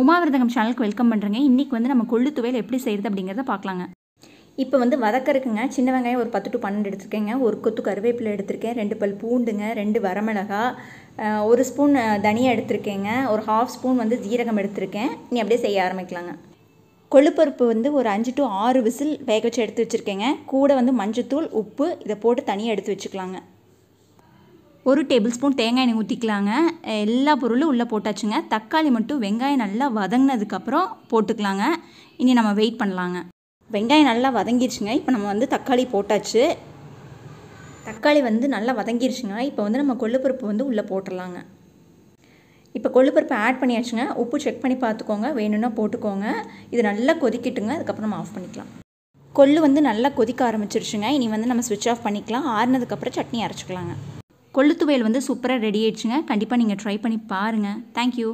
உமாவிரதகம் சேனலுக்கு வெல்கம் பண்ணுறேங்க இன்றைக்கி வந்து நம்ம கொள்ளு துவையல் எப்படி செய்கிறது அப்படிங்கிறத பார்க்கலாங்க இப்போ வந்து வதக்கறக்குங்க சின்ன வெங்காயம் ஒரு பத்து டு பன்னெண்டு எடுத்துருக்கேங்க ஒரு கொத்து கருவேப்பிலை எடுத்திருக்கேன் ரெண்டு பல் பூண்டுங்க ரெண்டு வரமிளகா ஒரு ஸ்பூன் தனியாக எடுத்திருக்கேங்க ஒரு ஹாஃப் ஸ்பூன் வந்து ஜீரகம் எடுத்திருக்கேன் நீ அப்படியே செய்ய ஆரம்பிக்கலாங்க கொழுப்பருப்பு வந்து ஒரு அஞ்சு டு ஆறு விசில் வேக வச்சு எடுத்து வச்சுருக்கேங்க கூட வந்து மஞ்சத்தூள் உப்பு இதை போட்டு தனியாக எடுத்து வச்சுக்கலாங்க ஒரு டேபிள் ஸ்பூன் தேங்காய் எண்ணெய் ஊற்றிக்கலாங்க எல்லா பொருளும் உள்ளே போட்டாச்சுங்க தக்காளி மட்டும் வெங்காயம் நல்லா வதங்கினதுக்கப்புறம் போட்டுக்கலாங்க இனி நம்ம வெயிட் பண்ணலாங்க வெங்காயம் நல்லா வதங்கிடுச்சுங்க இப்போ நம்ம வந்து தக்காளி போட்டாச்சு தக்காளி வந்து நல்லா வதங்கிடுச்சுங்க இப்போ வந்து நம்ம கொள்ளுப்பருப்பு வந்து உள்ளே போட்டுடலாங்க இப்போ கொள்ளுப்பருப்பு ஆட் பண்ணியாச்சுங்க உப்பு செக் பண்ணி பார்த்துக்கோங்க வேணும்னா போட்டுக்கோங்க இது நல்லா கொதிக்கட்டுங்க அதுக்கப்புறம் நம்ம ஆஃப் பண்ணிக்கலாம் கொள்ளு வந்து நல்லா கொதிக்க ஆரம்பிச்சிருச்சுங்க இனி வந்து நம்ம சுவிட்ச் ஆஃப் பண்ணிக்கலாம் ஆறுனதுக்கப்புறம் சட்னி அரைச்சிக்கலாங்க கொள்ளுத்துவையல் வந்து சூப்பராக ரெடி ஆயிடுச்சுங்க கண்டிப்பாக நீங்கள் ட்ரை பண்ணி பாருங்கள் தேங்க்யூ